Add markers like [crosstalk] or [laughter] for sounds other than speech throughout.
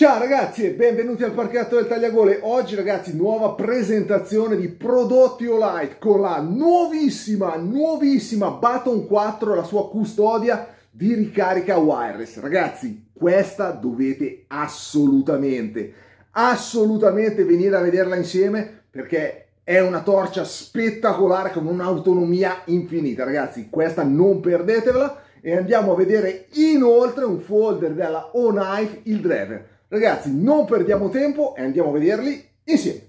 Ciao ragazzi e benvenuti al parchetto del Tagliagole. Oggi ragazzi nuova presentazione di prodotti Olight con la nuovissima, nuovissima Baton 4, la sua custodia di ricarica wireless. Ragazzi, questa dovete assolutamente, assolutamente venire a vederla insieme perché è una torcia spettacolare con un'autonomia infinita. Ragazzi, questa non perdetevela e andiamo a vedere inoltre un folder della O-Knife, il driver Ragazzi, non perdiamo tempo e andiamo a vederli insieme.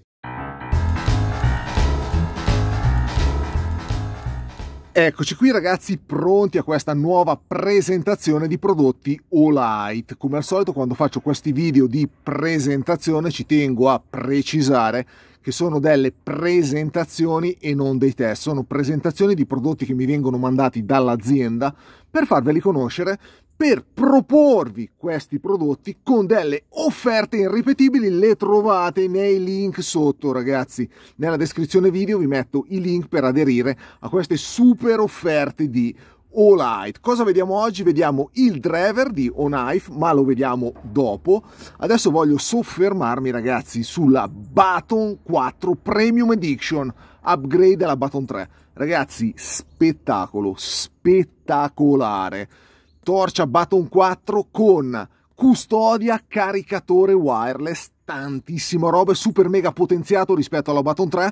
Eccoci qui ragazzi pronti a questa nuova presentazione di prodotti Olight. Come al solito quando faccio questi video di presentazione ci tengo a precisare che sono delle presentazioni e non dei test, sono presentazioni di prodotti che mi vengono mandati dall'azienda per farveli conoscere, per proporvi questi prodotti con delle offerte irripetibili le trovate nei link sotto ragazzi nella descrizione video vi metto i link per aderire a queste super offerte di Olight. Cosa vediamo oggi? Vediamo il driver di Onife, ma lo vediamo dopo. Adesso voglio soffermarmi, ragazzi, sulla Baton 4 Premium Edition, upgrade alla Baton 3. Ragazzi, spettacolo, spettacolare torcia Baton 4 con custodia, caricatore wireless, tantissima roba, super mega potenziato rispetto alla Baton 3.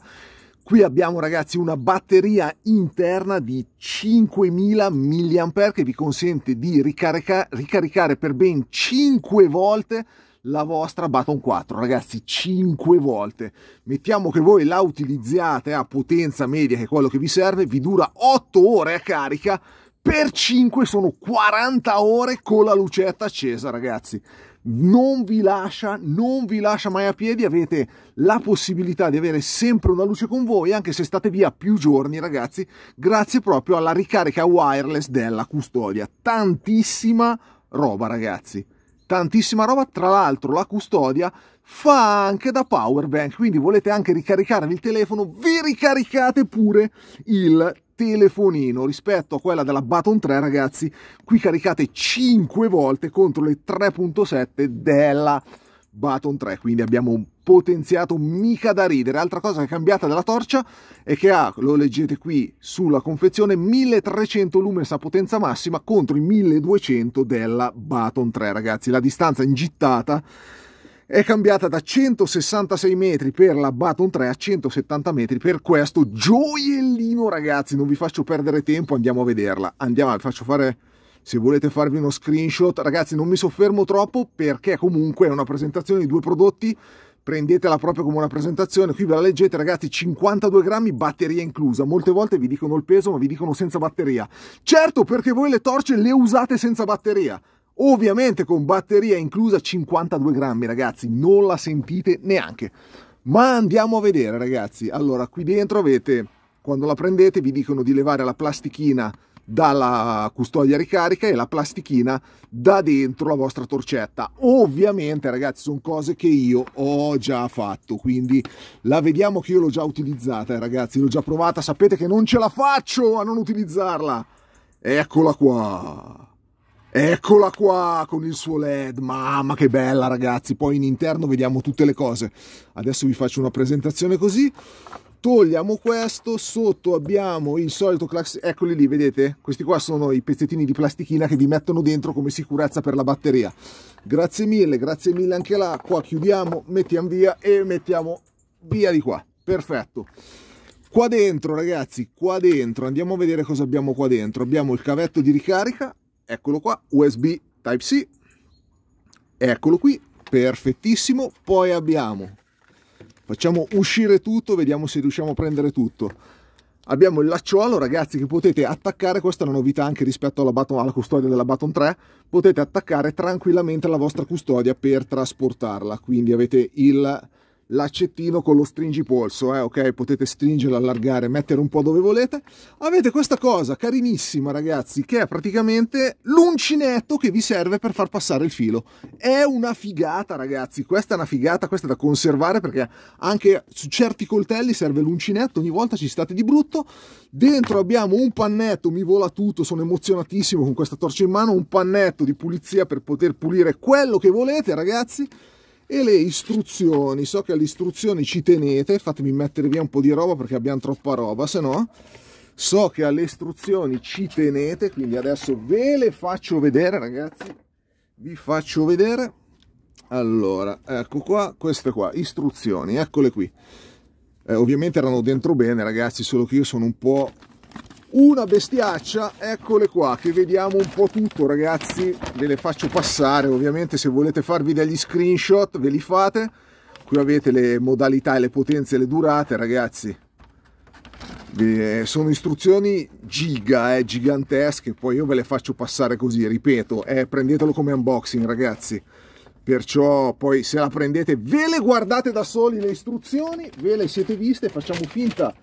Qui abbiamo ragazzi una batteria interna di 5000 mAh che vi consente di ricarica ricaricare per ben 5 volte la vostra Baton 4, ragazzi 5 volte. Mettiamo che voi la utilizziate a potenza media che è quello che vi serve, vi dura 8 ore a carica, per 5 sono 40 ore con la lucetta accesa, ragazzi. Non vi lascia, non vi lascia mai a piedi, avete la possibilità di avere sempre una luce con voi, anche se state via più giorni, ragazzi, grazie proprio alla ricarica wireless della custodia. Tantissima roba, ragazzi. Tantissima roba, tra l'altro la custodia fa anche da power bank, quindi volete anche ricaricarvi il telefono, vi ricaricate pure il telefono telefonino rispetto a quella della Baton 3 ragazzi qui caricate 5 volte contro le 3.7 della Baton 3 quindi abbiamo un potenziato mica da ridere altra cosa che è cambiata della torcia è che ha ah, lo leggete qui sulla confezione 1300 lumens a potenza massima contro i 1200 della Baton 3 ragazzi la distanza ingittata è cambiata da 166 metri per la Baton 3 a 170 metri per questo gioiellino ragazzi non vi faccio perdere tempo andiamo a vederla andiamo vi faccio fare se volete farvi uno screenshot ragazzi non mi soffermo troppo perché comunque è una presentazione di due prodotti prendetela proprio come una presentazione. Qui ve la leggete, ragazzi, 52 grammi, batteria inclusa. Molte volte vi dicono il peso, ma vi dicono senza batteria. Certo, perché voi le torce le usate senza batteria ovviamente con batteria inclusa 52 grammi ragazzi, non la sentite neanche. Ma andiamo a vedere ragazzi, allora qui dentro avete, quando la prendete vi dicono di levare la plastichina dalla custodia ricarica e la plastichina da dentro la vostra torcetta. Ovviamente, ragazzi, sono cose che io ho già fatto, quindi la vediamo che io l'ho già utilizzata, eh, ragazzi, l'ho già provata, sapete che non ce la faccio a non utilizzarla. Eccola qua. Eccola qua con il suo LED, mamma che bella ragazzi, poi in interno vediamo tutte le cose. Adesso vi faccio una presentazione così, togliamo questo, sotto abbiamo il solito classico, eccoli lì, vedete? Questi qua sono i pezzettini di plastichina che vi mettono dentro come sicurezza per la batteria. Grazie mille, grazie mille anche là, qua chiudiamo, mettiamo via e mettiamo via di qua, perfetto. Qua dentro ragazzi, qua dentro, andiamo a vedere cosa abbiamo qua dentro. Abbiamo il cavetto di ricarica, eccolo qua, USB Type-C, eccolo qui, perfettissimo. Poi abbiamo, facciamo uscire tutto, vediamo se riusciamo a prendere tutto. Abbiamo il lacciolo, ragazzi, che potete attaccare, questa è una novità anche rispetto alla, baton, alla custodia della Baton 3, potete attaccare tranquillamente la vostra custodia per trasportarla, quindi avete il l'accettino con lo stringipolso, eh, ok? Potete stringere, allargare, mettere un po' dove volete. Avete questa cosa carinissima, ragazzi, che è praticamente l'uncinetto che vi serve per far passare il filo. È una figata, ragazzi, questa è una figata, questa è da conservare perché anche su certi coltelli serve l'uncinetto, ogni volta ci state di brutto. Dentro abbiamo un pannetto, mi vola tutto, sono emozionatissimo con questa torcia in mano, un pannetto di pulizia per poter pulire quello che volete, ragazzi e le istruzioni, so che alle istruzioni ci tenete, fatemi mettere via un po' di roba perché abbiamo troppa roba, se no so che alle istruzioni ci tenete, quindi adesso ve le faccio vedere ragazzi, vi faccio vedere, allora, ecco qua, queste qua, istruzioni, eccole qui, eh, ovviamente erano dentro bene ragazzi, solo che io sono un po' una bestiaccia eccole qua che vediamo un po' tutto ragazzi ve le faccio passare ovviamente se volete farvi degli screenshot ve li fate qui avete le modalità e le potenze e le durate ragazzi eh, sono istruzioni giga eh, gigantesche poi io ve le faccio passare così ripeto eh, prendetelo come unboxing ragazzi perciò poi se la prendete ve le guardate da soli le istruzioni ve le siete viste facciamo finta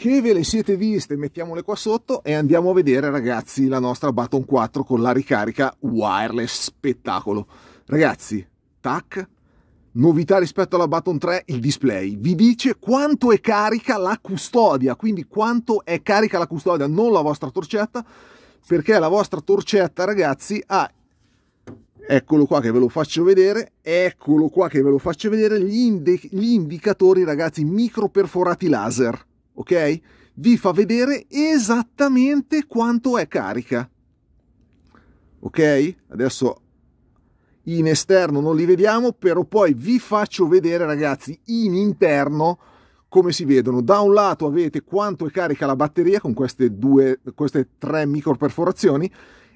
che ve le siete viste mettiamole qua sotto e andiamo a vedere ragazzi la nostra Baton 4 con la ricarica wireless spettacolo ragazzi tac novità rispetto alla Baton 3 il display vi dice quanto è carica la custodia quindi quanto è carica la custodia non la vostra torcetta perché la vostra torcetta ragazzi ha eccolo qua che ve lo faccio vedere, eccolo qua che ve lo faccio vedere, gli, gli indicatori ragazzi micro perforati laser ok? Vi fa vedere esattamente quanto è carica. Ok? Adesso in esterno non li vediamo, però poi vi faccio vedere ragazzi in interno come si vedono. Da un lato avete quanto è carica la batteria con queste due queste tre micro perforazioni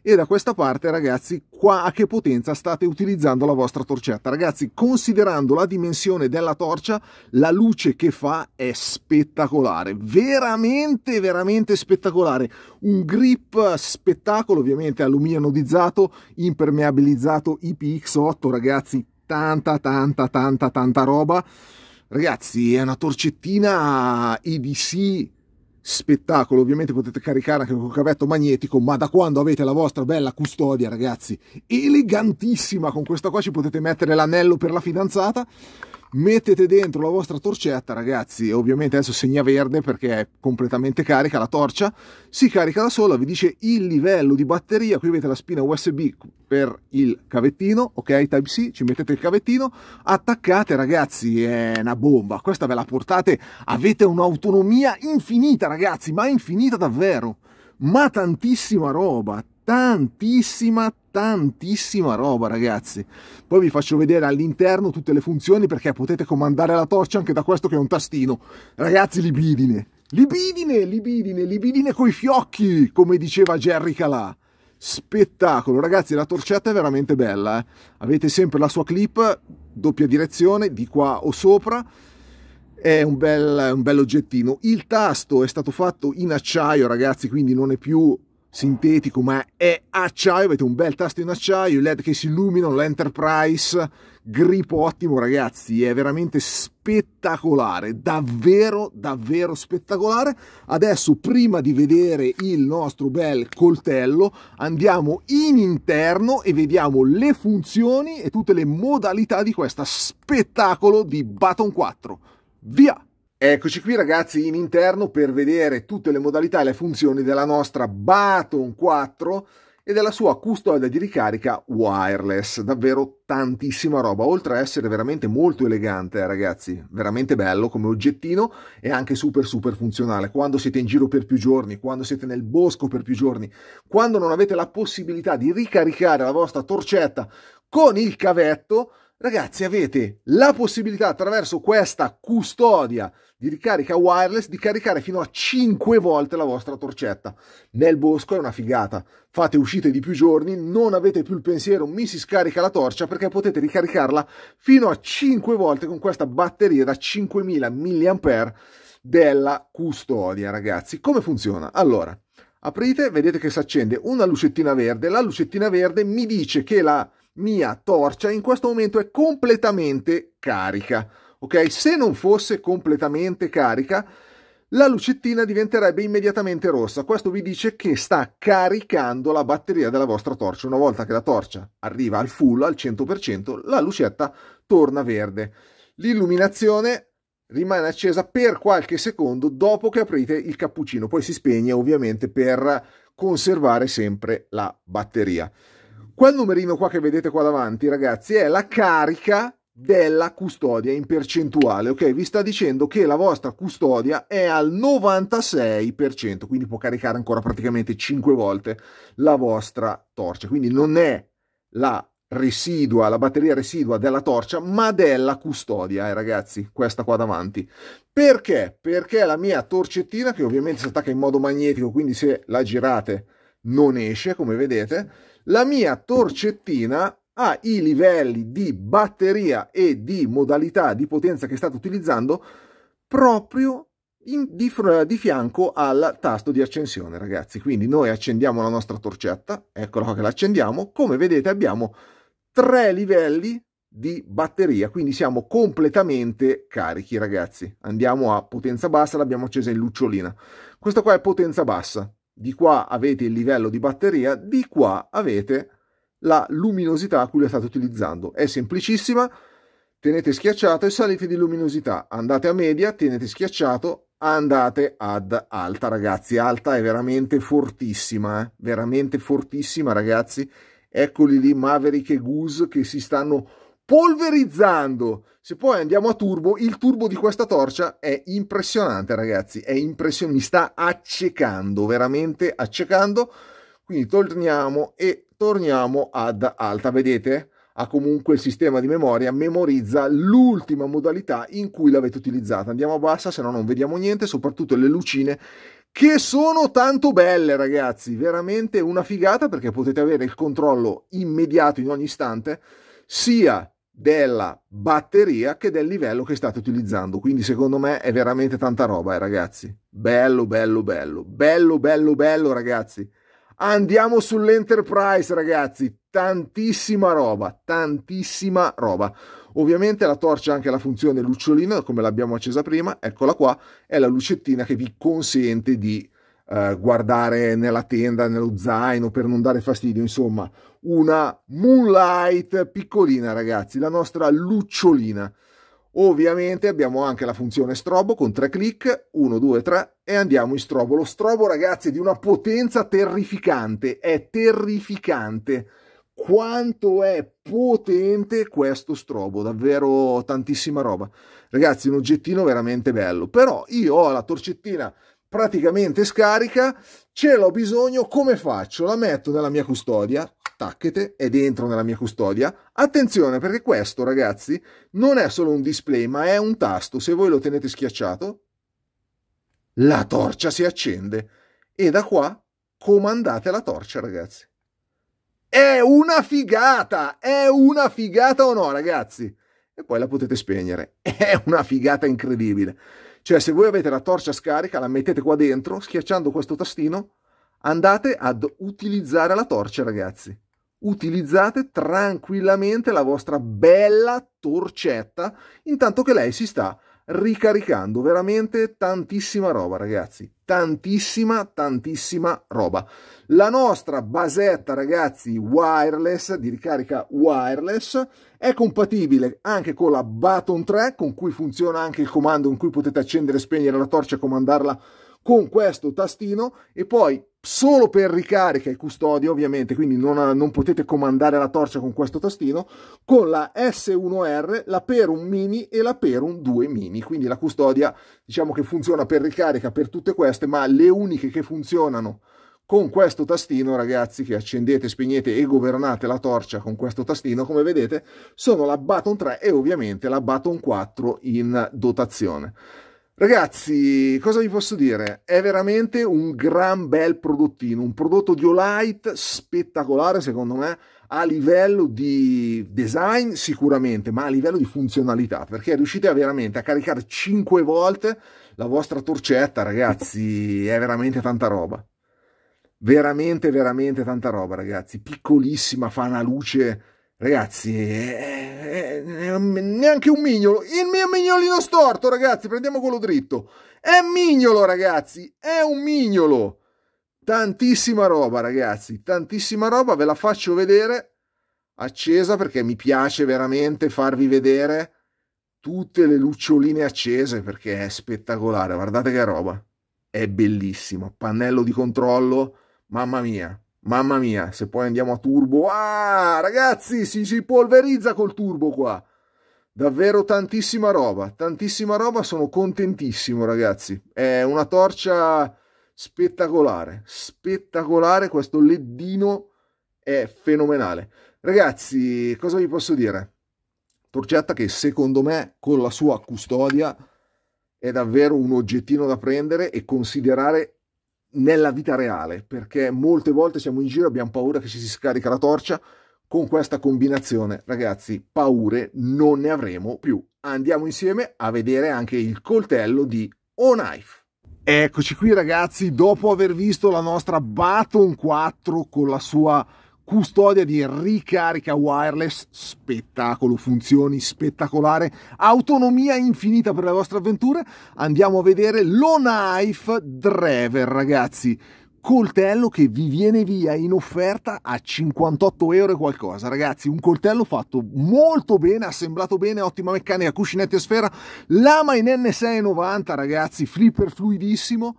e da questa parte ragazzi qua a che potenza state utilizzando la vostra torcetta ragazzi considerando la dimensione della torcia la luce che fa è spettacolare veramente veramente spettacolare un grip spettacolo ovviamente alluminio anodizzato impermeabilizzato IPX8 ragazzi tanta tanta tanta tanta roba ragazzi è una torcettina EDC spettacolo. Ovviamente potete caricare anche col cavetto magnetico, ma da quando avete la vostra bella custodia, ragazzi, elegantissima, con questa qua ci potete mettere l'anello per la fidanzata mettete dentro la vostra torcetta ragazzi ovviamente adesso segna verde perché è completamente carica la torcia si carica da sola vi dice il livello di batteria qui avete la spina usb per il cavettino ok type c ci mettete il cavettino attaccate ragazzi è una bomba questa ve la portate avete un'autonomia infinita ragazzi ma infinita davvero ma tantissima roba tantissima, tantissima roba ragazzi. Poi vi faccio vedere all'interno tutte le funzioni perché potete comandare la torcia anche da questo che è un tastino. Ragazzi, libidine, libidine, libidine, libidine coi fiocchi, come diceva Jerry Calà spettacolo ragazzi la torcetta è veramente bella eh? avete sempre la sua clip doppia direzione di qua o sopra è un bel, un bel oggettino il tasto è stato fatto in acciaio ragazzi quindi non è più sintetico ma è acciaio, avete un bel tasto in acciaio, i led che si illuminano, l'Enterprise, grip ottimo ragazzi, è veramente spettacolare, davvero davvero spettacolare. Adesso prima di vedere il nostro bel coltello andiamo in interno e vediamo le funzioni e tutte le modalità di questo spettacolo di Baton 4. Via! Eccoci qui ragazzi in interno per vedere tutte le modalità e le funzioni della nostra Baton 4 e della sua custodia di ricarica wireless. Davvero tantissima roba, oltre a essere veramente molto elegante, eh, ragazzi, veramente bello come oggettino e anche super super funzionale. Quando siete in giro per più giorni, quando siete nel bosco per più giorni, quando non avete la possibilità di ricaricare la vostra torcetta con il cavetto, Ragazzi, avete la possibilità attraverso questa custodia di ricarica wireless di caricare fino a 5 volte la vostra torcetta. Nel bosco è una figata. Fate uscite di più giorni, non avete più il pensiero mi si scarica la torcia perché potete ricaricarla fino a 5 volte con questa batteria da 5000 mAh della custodia, ragazzi. Come funziona? Allora, aprite, vedete che si accende una lucettina verde. La lucettina verde mi dice che la mia torcia in questo momento è completamente carica. Ok? Se non fosse completamente carica, la lucettina diventerebbe immediatamente rossa. Questo vi dice che sta caricando la batteria della vostra torcia. Una volta che la torcia arriva al full, al 100%, la lucetta torna verde. L'illuminazione rimane accesa per qualche secondo dopo che aprite il cappuccino, poi si spegne ovviamente per conservare sempre la batteria. Quel numerino qua che vedete qua davanti, ragazzi, è la carica della custodia in percentuale, ok? Vi sta dicendo che la vostra custodia è al 96%, quindi può caricare ancora praticamente 5 volte la vostra torcia, quindi non è la residua, la batteria residua della torcia, ma della custodia, eh, ragazzi, questa qua davanti. Perché? Perché la mia torcettina, che ovviamente si attacca in modo magnetico, quindi se la girate non esce, come vedete, la mia torcettina ha i livelli di batteria e di modalità di potenza che state utilizzando proprio in, di, di, fianco al tasto di accensione, ragazzi. Quindi noi accendiamo la nostra torcetta, eccola qua che l'accendiamo Come vedete abbiamo tre livelli di batteria, quindi siamo completamente carichi, ragazzi. Andiamo a potenza bassa, l'abbiamo accesa in lucciolina. questa qua è potenza bassa. Di qua avete il livello di batteria, di qua avete la luminosità a cui lo state utilizzando. È semplicissima, tenete schiacciato e salite di luminosità. Andate a media, tenete schiacciato, andate ad alta ragazzi. Alta è veramente fortissima, eh? veramente fortissima ragazzi. Eccoli lì Maverick e Goose che si stanno polverizzando. Se poi andiamo a turbo, il turbo di questa torcia è impressionante, ragazzi. È impressionante, mi sta accecando, veramente accecando. Quindi torniamo e torniamo ad alta, vedete? Ha comunque il sistema di memoria, memorizza l'ultima modalità in cui l'avete utilizzata. Andiamo a bassa, se no non vediamo niente, soprattutto le lucine che sono tanto belle ragazzi, veramente una figata perché potete avere il controllo immediato in ogni istante sia della batteria che del livello che state utilizzando. Quindi secondo me è veramente tanta roba, eh, ragazzi. Bello, bello, bello, bello, bello, bello, ragazzi. Andiamo sull'Enterprise, ragazzi. Tantissima roba, tantissima roba. Ovviamente la torcia ha anche la funzione lucciolina, come l'abbiamo accesa prima, eccola qua, è la lucettina che vi consente di eh, guardare nella tenda, nello zaino, per non dare fastidio, insomma, una Moonlight piccolina, ragazzi, la nostra lucciolina. Ovviamente abbiamo anche la funzione strobo con tre clic, 1, 2, 3 e andiamo in strobo. Lo strobo, ragazzi, è di una potenza terrificante, è terrificante. Quanto è potente questo strobo, davvero tantissima roba. Ragazzi, un oggettino veramente bello, però io ho la torcettina praticamente scarica, ce l'ho bisogno, come faccio? La metto nella mia custodia, attacchete, è dentro nella mia custodia. Attenzione perché questo, ragazzi, non è solo un display, ma è un tasto. Se voi lo tenete schiacciato, la torcia si accende. E da qua comandate la torcia, ragazzi. È una figata! È una figata o no, ragazzi? E poi la potete spegnere. [laughs] È una figata incredibile. Cioè, se voi avete la torcia scarica, la mettete qua dentro, schiacciando questo tastino, andate ad utilizzare la torcia, ragazzi utilizzate tranquillamente la vostra bella torcetta intanto che lei si sta ricaricando veramente tantissima roba ragazzi tantissima tantissima roba la nostra basetta ragazzi wireless di ricarica wireless è compatibile anche con la Baton 3 con cui funziona anche il comando in cui potete accendere e spegnere la torcia e comandarla con questo tastino e poi solo per ricarica e custodia ovviamente, quindi non, non, potete comandare la torcia con questo tastino, con la S1R, la Perum Mini e la Perum 2 Mini, quindi la custodia diciamo che funziona per ricarica per tutte queste, ma le uniche che funzionano con questo tastino ragazzi che accendete, spegnete e governate la torcia con questo tastino come vedete sono la Baton 3 e ovviamente la Baton 4 in dotazione. Ragazzi, cosa vi posso dire? È veramente un gran bel prodottino, un prodotto di Olight spettacolare secondo me a livello di design sicuramente, ma a livello di funzionalità, perché riuscite a veramente a caricare 5 volte la vostra torcetta, ragazzi, [laughs] è veramente tanta roba. Veramente, veramente tanta roba, ragazzi. Piccolissima, fa una luce Ragazzi, è, è, neanche un mignolo. Il mio mignolino storto, ragazzi, prendiamo quello dritto. È mignolo, ragazzi, è un mignolo. Tantissima roba, ragazzi, tantissima roba, ve la faccio vedere accesa perché mi piace veramente farvi vedere tutte le luccioline accese perché è spettacolare. Guardate che roba. È bellissimo, pannello di controllo, mamma mia. Mamma mia, se poi andiamo a turbo... Ah, ragazzi, si, si polverizza col turbo qua. Davvero tantissima roba, tantissima roba, sono contentissimo ragazzi. È una torcia spettacolare, spettacolare, questo leddino è fenomenale. Ragazzi, cosa vi posso dire? Torcetta che secondo me con la sua custodia è davvero un oggettino da prendere e considerare nella vita reale, perché molte volte siamo in giro, abbiamo paura che ci si scarica la torcia. Con questa combinazione, ragazzi, paure non ne avremo più. Andiamo insieme a vedere anche il coltello di O-Knife. Eccoci qui ragazzi, dopo aver visto la nostra Baton 4 con la sua custodia di ricarica wireless, spettacolo, funzioni spettacolare, autonomia infinita per le vostre avventure, andiamo a vedere lo Knife Driver ragazzi coltello che vi viene via in offerta a 58 euro e qualcosa ragazzi un coltello fatto molto bene assemblato bene ottima meccanica cuscinetto e sfera lama in n690 ragazzi flipper fluidissimo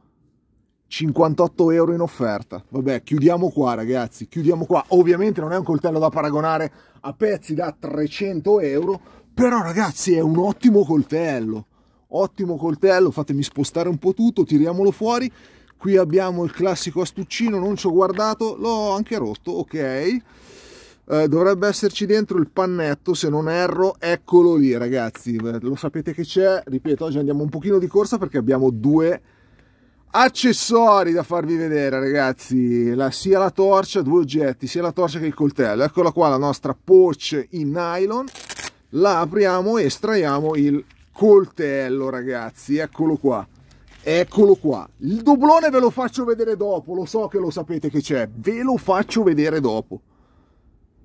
58 euro in offerta. Vabbè, chiudiamo qua ragazzi, chiudiamo qua. Ovviamente non è un coltello da paragonare a pezzi da 300 euro, però ragazzi è un ottimo coltello. Ottimo coltello, fatemi spostare un po' tutto, tiriamolo fuori. Qui abbiamo il classico astuccino, non ci ho guardato, l'ho anche rotto, ok. Eh, dovrebbe esserci dentro il pannetto se non erro eccolo lì ragazzi lo sapete che c'è ripeto oggi andiamo un pochino di corsa perché abbiamo due accessori da farvi vedere ragazzi la, sia la torcia due oggetti sia la torcia che il coltello eccola qua la nostra pouch in nylon la apriamo e estraiamo il coltello ragazzi eccolo qua eccolo qua il dublone ve lo faccio vedere dopo lo so che lo sapete che c'è ve lo faccio vedere dopo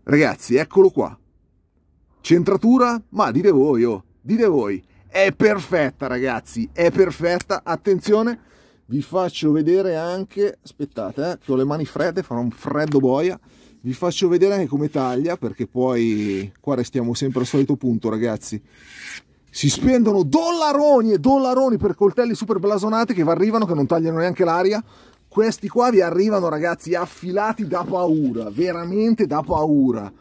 ragazzi eccolo qua centratura ma dite voi oh, dite voi è perfetta ragazzi è perfetta attenzione vi faccio vedere anche aspettate eh, che ho le mani fredde farò un freddo boia vi faccio vedere anche come taglia perché poi qua restiamo sempre al solito punto ragazzi si spendono dollaroni e dollaroni per coltelli super blasonati che vi arrivano che non tagliano neanche l'aria questi qua vi arrivano ragazzi affilati da paura veramente da paura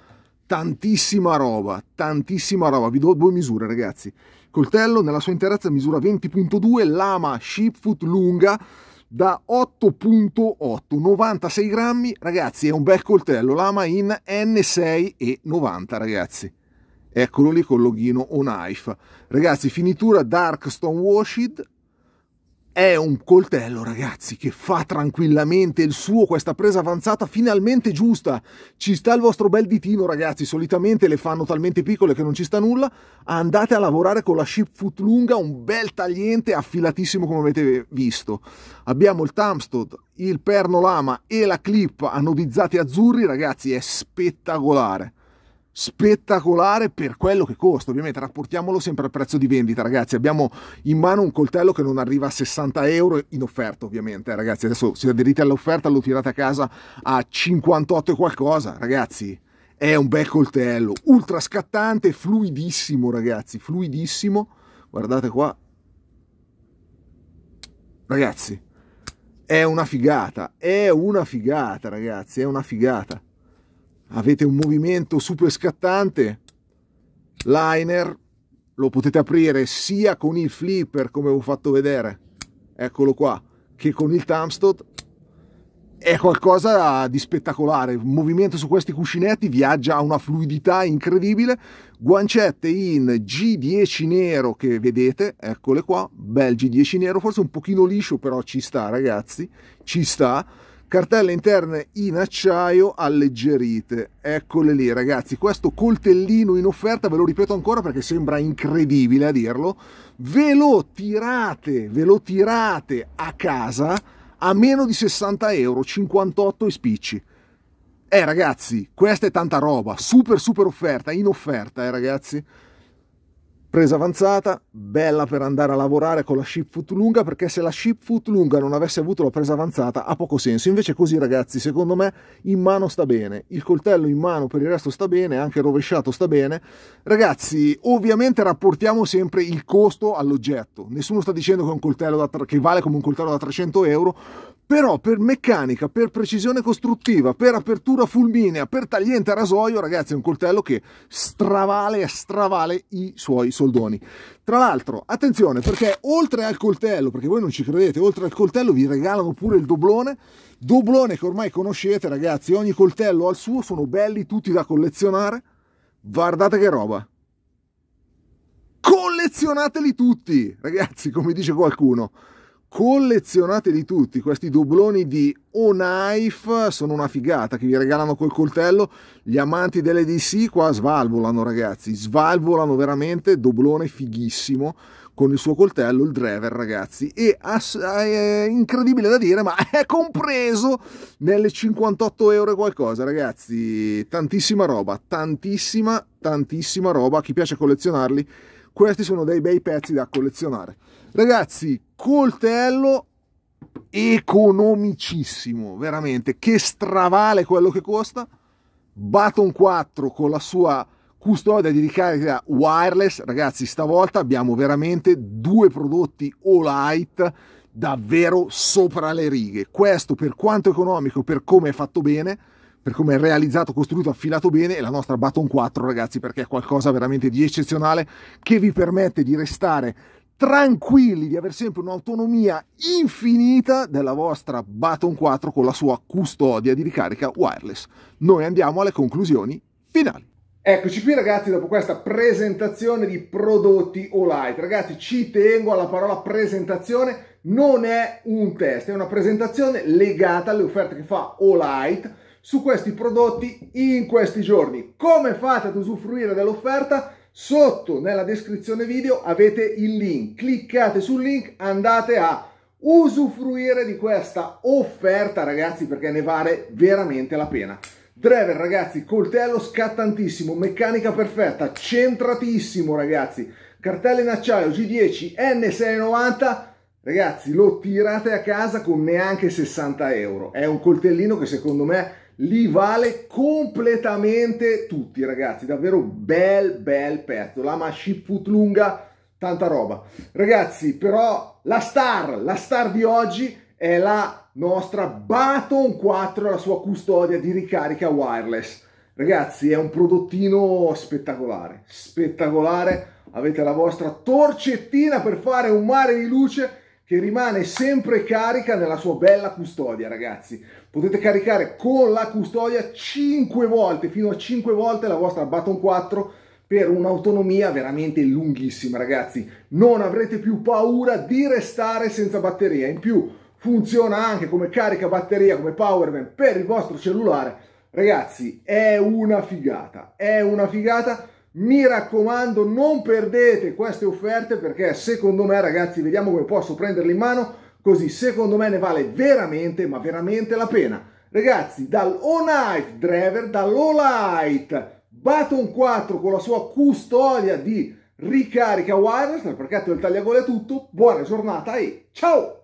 tantissima roba, tantissima roba. Vi do due misure, ragazzi. Coltello nella sua interezza misura 20.2, lama shipfoot lunga da 8.8, 96 grammi. Ragazzi, è un bel coltello, lama in N6 e 90, ragazzi. Eccolo lì con il loghino o knife. Ragazzi, finitura Dark Stone Washed, è un coltello, ragazzi, che fa tranquillamente il suo, questa presa avanzata finalmente giusta. Ci sta il vostro bel ditino, ragazzi. Solitamente le fanno talmente piccole che non ci sta nulla. Andate a lavorare con la ship foot lunga, un bel tagliente affilatissimo come avete visto. Abbiamo il Tamstod, il perno lama e la Clip anodizzati azzurri, ragazzi, è spettacolare spettacolare per quello che costa. Ovviamente rapportiamolo sempre al prezzo di vendita, ragazzi. Abbiamo in mano un coltello che non arriva a 60 euro in offerta, ovviamente, eh, ragazzi. Adesso se aderite all'offerta lo tirate a casa a 58 e qualcosa, ragazzi. È un bel coltello, ultra scattante, fluidissimo, ragazzi, fluidissimo. Guardate qua. Ragazzi, è una figata, è una figata, ragazzi, è una figata avete un movimento super scattante, liner, lo potete aprire sia con il flipper come ho fatto vedere, eccolo qua, che con il thumbstot, è qualcosa di spettacolare. Il movimento su questi cuscinetti viaggia a una fluidità incredibile. Guancette in G10 nero che vedete, eccole qua, bel G10 nero, forse un pochino liscio però ci sta ragazzi, ci sta cartelle interne in acciaio alleggerite. Eccole lì ragazzi, questo coltellino in offerta, ve lo ripeto ancora perché sembra incredibile a dirlo, ve lo tirate, ve lo tirate a casa a meno di 60 euro, 58 e spicci. Eh ragazzi, questa è tanta roba, super super offerta, in offerta eh ragazzi presa avanzata, bella per andare a lavorare con la ship foot lunga, perché se la ship foot lunga non avesse avuto la presa avanzata ha poco senso. Invece così ragazzi, secondo me in mano sta bene, il coltello in mano per il resto sta bene, anche rovesciato sta bene. Ragazzi, ovviamente rapportiamo sempre il costo all'oggetto. Nessuno sta dicendo che, un coltello da che vale come un coltello da 300 euro, però per meccanica, per precisione costruttiva, per apertura fulminea, per tagliente a rasoio, ragazzi, è un coltello che stravale e stravale i suoi soldoni. Tra l'altro, attenzione perché oltre al coltello, perché voi non ci credete, oltre al coltello vi regalano pure il doblone, doblone che ormai conoscete ragazzi, ogni coltello ha il suo, sono belli tutti da collezionare, guardate che roba! Collezionateli tutti, ragazzi, come dice qualcuno collezionateli tutti questi dobloni di O-Knife sono una figata che vi regalano col coltello gli amanti delle DC qua svalvolano ragazzi svalvolano veramente doblone fighissimo con il suo coltello il driver ragazzi e eh, è incredibile da dire ma è compreso nelle 58 euro e qualcosa ragazzi tantissima roba tantissima tantissima roba chi piace collezionarli questi sono dei bei pezzi da collezionare Ragazzi, coltello economicissimo, veramente, che stravale quello che costa. Baton 4 con la sua custodia di ricarica wireless. Ragazzi, stavolta abbiamo veramente due prodotti Olight davvero sopra le righe. Questo per quanto economico, per come è fatto bene, per come è realizzato, costruito, affilato bene, e la nostra Baton 4, ragazzi, perché è qualcosa veramente di eccezionale che vi permette di restare tranquilli di avere sempre un'autonomia infinita della vostra Baton 4 con la sua custodia di ricarica wireless. Noi andiamo alle conclusioni finali. Eccoci qui ragazzi dopo questa presentazione di prodotti Olight. Ragazzi ci tengo alla parola presentazione, non è un test, è una presentazione legata alle offerte che fa Olight su questi prodotti in questi giorni. Come fate ad usufruire dell'offerta? Sotto nella descrizione video avete il link, cliccate sul link, andate a usufruire di questa offerta ragazzi perché ne vale veramente la pena. Driver ragazzi, coltello scattantissimo, meccanica perfetta, centratissimo ragazzi, cartella in acciaio G10 N690, ragazzi lo tirate a casa con neanche 60 euro, è un coltellino che secondo me li vale completamente tutti ragazzi davvero bel bel pezzo la machine foot lunga tanta roba ragazzi però la star la star di oggi è la nostra Baton 4 la sua custodia di ricarica wireless ragazzi è un prodottino spettacolare spettacolare avete la vostra torcettina per fare un mare di luce che rimane sempre carica nella sua bella custodia, ragazzi. Potete caricare con la custodia 5 volte, fino a 5 volte la vostra Baton 4 per un'autonomia veramente lunghissima, ragazzi. Non avrete più paura di restare senza batteria. In più funziona anche come carica batteria, come power bank per il vostro cellulare. Ragazzi, è una figata, è una figata mi raccomando non perdete queste offerte perché secondo me ragazzi vediamo come posso prenderle in mano così secondo me ne vale veramente ma veramente la pena ragazzi dal O-Knife Driver dallo dall'Olight Baton 4 con la sua custodia di ricarica wireless nel perché del tagliagole è tutto buona giornata e ciao